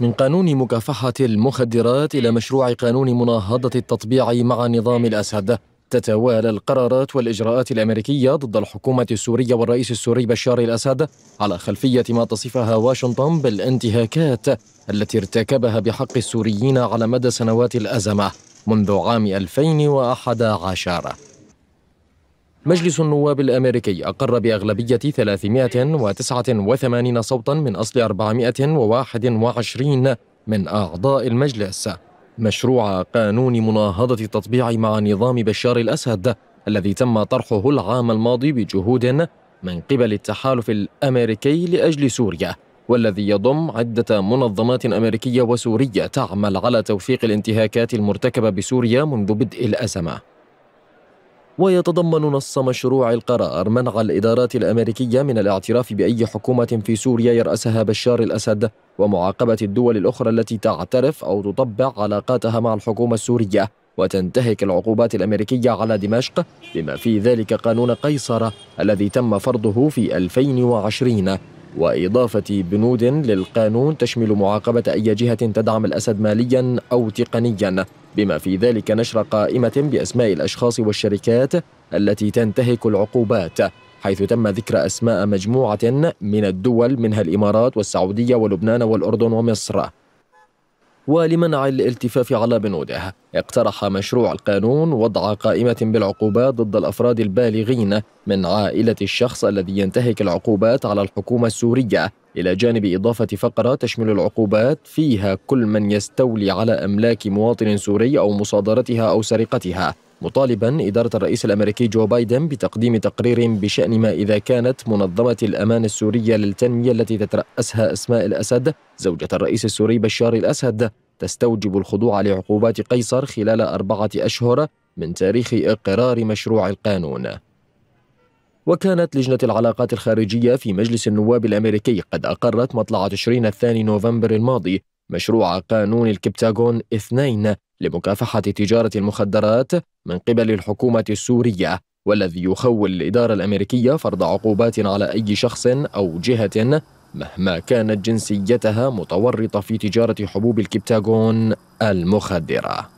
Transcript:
من قانون مكافحة المخدرات إلى مشروع قانون مناهضة التطبيع مع نظام الأسد تتوالى القرارات والإجراءات الأمريكية ضد الحكومة السورية والرئيس السوري بشار الأسد على خلفية ما تصفها واشنطن بالانتهاكات التي ارتكبها بحق السوريين على مدى سنوات الأزمة منذ عام 2011 مجلس النواب الأمريكي أقر بأغلبية 389 صوتا من أصل 421 من أعضاء المجلس مشروع قانون مناهضة التطبيع مع نظام بشار الأسد الذي تم طرحه العام الماضي بجهود من قبل التحالف الأمريكي لأجل سوريا والذي يضم عدة منظمات أمريكية وسورية تعمل على توثيق الانتهاكات المرتكبة بسوريا منذ بدء الأزمة ويتضمن نص مشروع القرار منع الإدارات الأمريكية من الاعتراف بأي حكومة في سوريا يرأسها بشار الأسد ومعاقبة الدول الأخرى التي تعترف أو تطبع علاقاتها مع الحكومة السورية وتنتهك العقوبات الأمريكية على دمشق بما في ذلك قانون قيصر الذي تم فرضه في 2020 وإضافة بنود للقانون تشمل معاقبة أي جهة تدعم الأسد ماليا أو تقنيا بما في ذلك نشر قائمة بأسماء الأشخاص والشركات التي تنتهك العقوبات حيث تم ذكر أسماء مجموعة من الدول منها الإمارات والسعودية ولبنان والأردن ومصر ولمنع الالتفاف على بنوده اقترح مشروع القانون وضع قائمة بالعقوبات ضد الأفراد البالغين من عائلة الشخص الذي ينتهك العقوبات على الحكومة السورية إلى جانب إضافة فقرة تشمل العقوبات فيها كل من يستولي على أملاك مواطن سوري أو مصادرتها أو سرقتها مطالبا إدارة الرئيس الأمريكي جو بايدن بتقديم تقرير بشأن ما إذا كانت منظمة الأمان السورية للتنمية التي تترأسها أسماء الأسد زوجة الرئيس السوري بشار الأسد تستوجب الخضوع لعقوبات قيصر خلال أربعة أشهر من تاريخ إقرار مشروع القانون وكانت لجنة العلاقات الخارجية في مجلس النواب الأمريكي قد أقرت مطلع تشرين الثاني نوفمبر الماضي مشروع قانون الكبتاغون اثنين لمكافحة تجارة المخدرات من قبل الحكومة السورية والذي يخول الإدارة الأمريكية فرض عقوبات على أي شخص أو جهة مهما كانت جنسيتها متورطة في تجارة حبوب الكبتاغون المخدرة